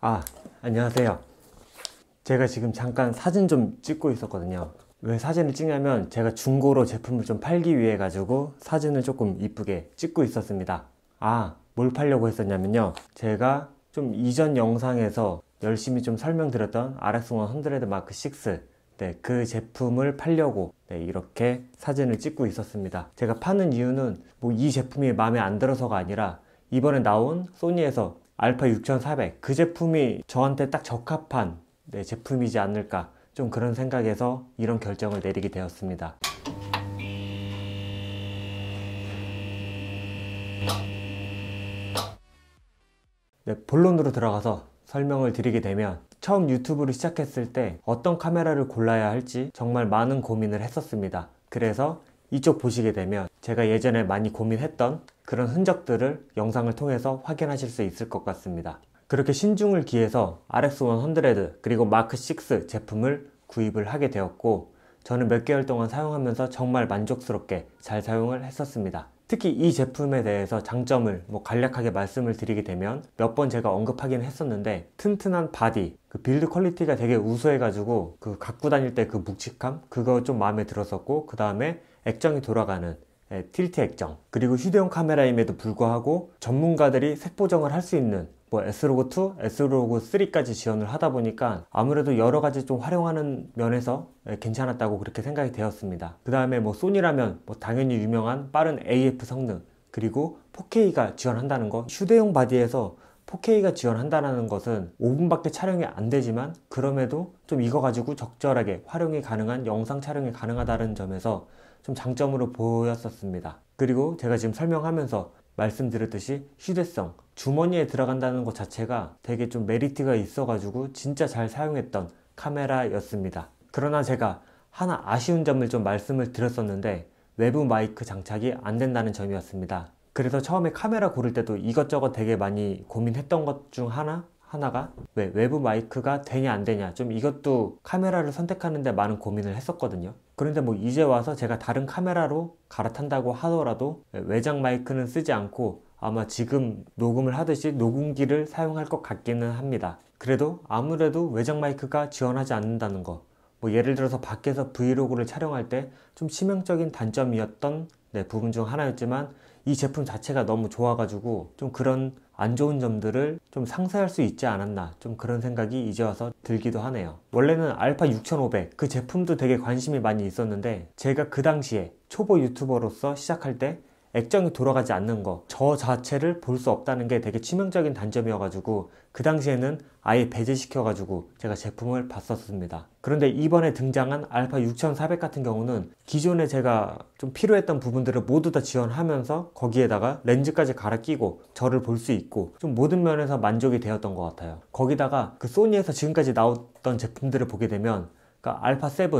아 안녕하세요 제가 지금 잠깐 사진 좀 찍고 있었거든요 왜 사진을 찍냐면 제가 중고로 제품을 좀 팔기 위해 가지고 사진을 조금 이쁘게 찍고 있었습니다 아 뭘 팔려고 했었냐면요 제가 좀 이전 영상에서 열심히 좀 설명드렸던 RX1 헌드레드 마크 6 네, 그 제품을 팔려고 네, 이렇게 사진을 찍고 있었습니다 제가 파는 이유는 뭐 이 제품이 마음에 안 들어서가 아니라 이번에 나온 소니에서 알파 6400 그 제품이 저한테 딱 적합한 네, 제품이지 않을까 좀 그런 생각에서 이런 결정을 내리게 되었습니다 네, 본론으로 들어가서 설명을 드리게 되면 처음 유튜브를 시작했을 때 어떤 카메라를 골라야 할지 정말 많은 고민을 했었습니다 그래서 이쪽 보시게 되면 제가 예전에 많이 고민했던 그런 흔적들을 영상을 통해서 확인하실 수 있을 것 같습니다. 그렇게 신중을 기해서 RX1 100 그리고 마크6 제품을 구입을 하게 되었고 저는 몇 개월 동안 사용하면서 정말 만족스럽게 잘 사용을 했었습니다. 특히 이 제품에 대해서 장점을 뭐 간략하게 말씀을 드리게 되면 몇 번 제가 언급하긴 했었는데 튼튼한 바디 그 빌드 퀄리티가 되게 우수해가지고 그 갖고 다닐 때 그 묵직함 그거 좀 마음에 들었었고 그 다음에 액정이 돌아가는 예, 틸트 액정 그리고 휴대용 카메라임에도 불구하고 전문가들이 색보정을 할 수 있는 뭐 s 로그2 s 로그3까지 지원을 하다 보니까 아무래도 여러 가지 좀 활용하는 면에서 예, 괜찮았다고 그렇게 생각이 되었습니다. 그 다음에 뭐 소니라면 뭐 당연히 유명한 빠른 AF 성능 그리고 4K가 지원한다는 거 휴대용 바디에서 4K가 지원한다는 것은 5분밖에 촬영이 안 되지만 그럼에도 좀 이거 가지고 적절하게 활용이 가능한 영상 촬영이 가능하다는 점에서 좀 장점으로 보였었습니다. 그리고 제가 지금 설명하면서 말씀드렸듯이 휴대성, 주머니에 들어간다는 것 자체가 되게 좀 메리트가 있어가지고 진짜 잘 사용했던 카메라였습니다. 그러나 제가 하나 아쉬운 점을 좀 말씀을 드렸었는데 외부 마이크 장착이 안 된다는 점이었습니다. 그래서 처음에 카메라 고를 때도 이것저것 되게 많이 고민했던 것 중 하나 하나가 왜 외부 마이크가 되냐 안 되냐 좀 이것도 카메라를 선택하는데 많은 고민을 했었거든요 그런데 뭐 이제 와서 제가 다른 카메라로 갈아탄다고 하더라도 외장 마이크는 쓰지 않고 아마 지금 녹음을 하듯이 녹음기를 사용할 것 같기는 합니다 그래도 아무래도 외장 마이크가 지원하지 않는다는 거뭐 예를 들어서 밖에서 브이로그를 촬영할 때 좀 치명적인 단점이었던 네, 부분 중 하나였지만 이 제품 자체가 너무 좋아가지고 좀 그런 안 좋은 점들을 좀 상쇄할 수 있지 않았나 좀 그런 생각이 이제 와서 들기도 하네요 원래는 알파 6500 그 제품도 되게 관심이 많이 있었는데 제가 그 당시에 초보 유튜버로서 시작할 때 액정이 돌아가지 않는 거 저 자체를 볼 수 없다는 게 되게 치명적인 단점이어가지고 그 당시에는 아예 배제시켜가지고 제가 제품을 봤었습니다. 그런데 이번에 등장한 알파 6400 같은 경우는 기존에 제가 좀 필요했던 부분들을 모두 다 지원하면서 거기에다가 렌즈까지 갈아 끼고 저를 볼 수 있고 좀 모든 면에서 만족이 되었던 것 같아요. 거기다가 그 소니에서 지금까지 나왔던 제품들을 보게 되면 그러니까 알파 7,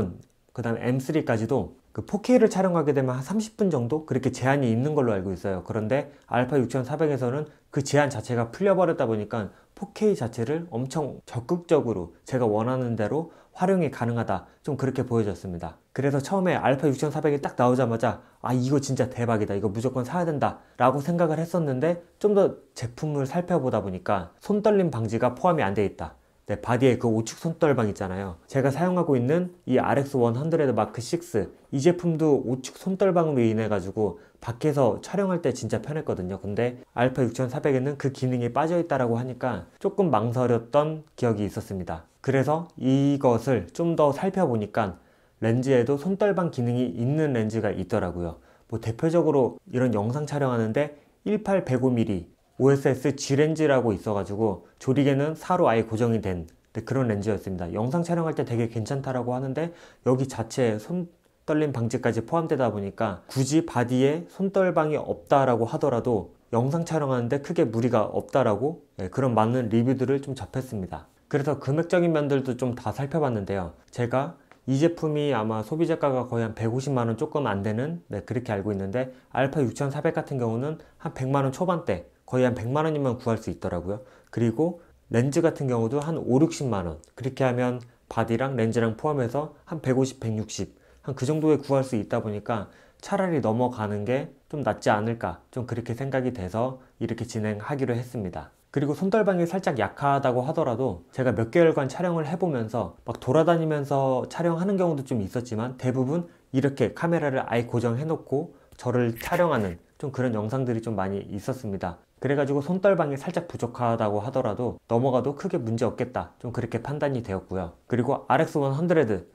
그 다음에 M3까지도 그 4K를 촬영하게 되면 한 30분 정도 그렇게 제한이 있는 걸로 알고 있어요. 그런데 알파 6400에서는 그 제한 자체가 풀려버렸다 보니까 4K 자체를 엄청 적극적으로 제가 원하는 대로 활용이 가능하다 좀 그렇게 보여졌습니다 그래서 처음에 알파 6400이 딱 나오자마자 아 이거 진짜 대박이다 이거 무조건 사야 된다 라고 생각을 했었는데 좀 더 제품을 살펴보다 보니까 손떨림 방지가 포함이 안 돼 있다 네, 바디에 그 우측 손떨방 있잖아요. 제가 사용하고 있는 이 RX 100 마크 6. 이 제품도 우측 손떨방으로 인해가지고 밖에서 촬영할 때 진짜 편했거든요. 근데 알파 6400에는 그 기능이 빠져있다라고 하니까 조금 망설였던 기억이 있었습니다. 그래서 이것을 좀 더 살펴보니까 렌즈에도 손떨방 기능이 있는 렌즈가 있더라고요. 뭐 대표적으로 이런 영상 촬영하는데 18 105mm OSS G렌즈라고 있어가지고 조리개는 4로 아예 고정이 된 네, 그런 렌즈였습니다. 영상 촬영할 때 되게 괜찮다라고 하는데 여기 자체에 손 떨림 방지까지 포함되다 보니까 굳이 바디에 손떨방이 없다라고 하더라도 영상 촬영하는데 크게 무리가 없다라고 네, 그런 많은 리뷰들을 좀 접했습니다. 그래서 금액적인 면들도 좀 다 살펴봤는데요. 제가 이 제품이 아마 소비자가가 거의 한 150만원 조금 안 되는 네, 그렇게 알고 있는데 알파 6400 같은 경우는 한 100만원 초반대 거의 한 100만 원이면 구할 수 있더라고요. 그리고 렌즈 같은 경우도 한 5, 60만 원. 그렇게 하면 바디랑 렌즈랑 포함해서 한 150, 160. 한 그 정도에 구할 수 있다 보니까 차라리 넘어가는 게 좀 낫지 않을까. 좀 그렇게 생각이 돼서 이렇게 진행하기로 했습니다. 그리고 손떨방이 살짝 약하다고 하더라도 제가 몇 개월간 촬영을 해보면서 막 돌아다니면서 촬영하는 경우도 좀 있었지만 대부분 이렇게 카메라를 아예 고정해놓고 저를 촬영하는 좀 그런 영상들이 좀 많이 있었습니다. 그래가지고 손떨방이 살짝 부족하다고 하더라도 넘어가도 크게 문제 없겠다 좀 그렇게 판단이 되었고요 그리고 RX1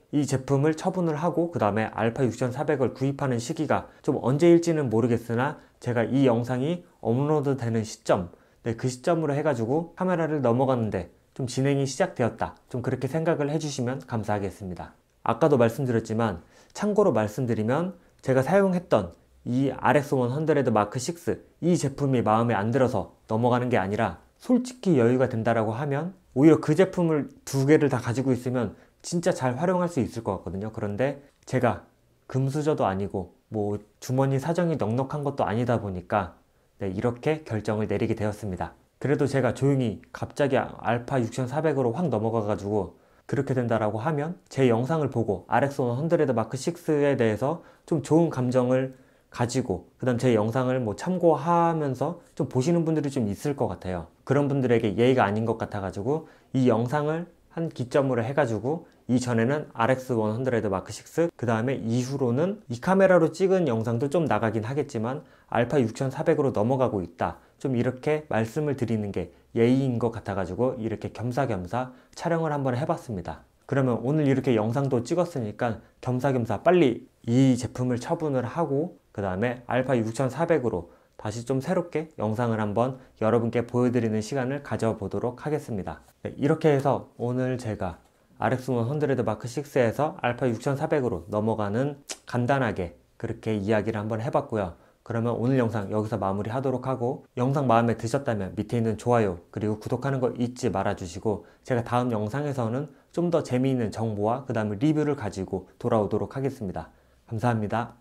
100이 제품을 처분을 하고 그 다음에 알파 6400을 구입하는 시기가 좀 언제일지는 모르겠으나 제가 이 영상이 업로드 되는 시점 네, 그 시점으로 해가지고 카메라를 넘어갔는데 좀 진행이 시작되었다 좀 그렇게 생각을 해주시면 감사하겠습니다 아까도 말씀드렸지만 참고로 말씀드리면 제가 사용했던 이 RX1 헌드레드 마크 6 이 제품이 마음에 안 들어서 넘어가는 게 아니라 솔직히 여유가 된다라고 하면 오히려 그 제품을 두 개를 다 가지고 있으면 진짜 잘 활용할 수 있을 것 같거든요 그런데 제가 금수저도 아니고 뭐 주머니 사정이 넉넉한 것도 아니다 보니까 네, 이렇게 결정을 내리게 되었습니다 그래도 제가 조용히 갑자기 알파 6400으로 확 넘어가 가지고 그렇게 된다라고 하면 제 영상을 보고 RX1 헌드레드 마크 6에 대해서 좀 좋은 감정을 가지고 그다음 제 영상을 뭐 참고하면서 좀 보시는 분들이 좀 있을 것 같아요. 그런 분들에게 예의가 아닌 것 같아가지고 이 영상을 한 기점으로 해가지고 이전에는 RX100 마크6 그 다음에 이후로는 이 카메라로 찍은 영상도 좀 나가긴 하겠지만 알파 6400으로 넘어가고 있다 좀 이렇게 말씀을 드리는 게 예의인 것 같아가지고 이렇게 겸사겸사 촬영을 한번 해봤습니다 그러면 오늘 이렇게 영상도 찍었으니까 겸사겸사 빨리 이 제품을 처분을 하고 그 다음에 알파 6400으로 다시 좀 새롭게 영상을 한번 여러분께 보여드리는 시간을 가져보도록 하겠습니다 네, 이렇게 해서 오늘 제가 RX1 헌드레드 마크 6에서 알파 6400으로 넘어가는 간단하게 그렇게 이야기를 한번 해봤고요 그러면 오늘 영상 여기서 마무리 하도록 하고 영상 마음에 드셨다면 밑에 있는 좋아요 그리고 구독하는 거 잊지 말아주시고 제가 다음 영상에서는 좀 더 재미있는 정보와 그 다음에 리뷰를 가지고 돌아오도록 하겠습니다. 감사합니다.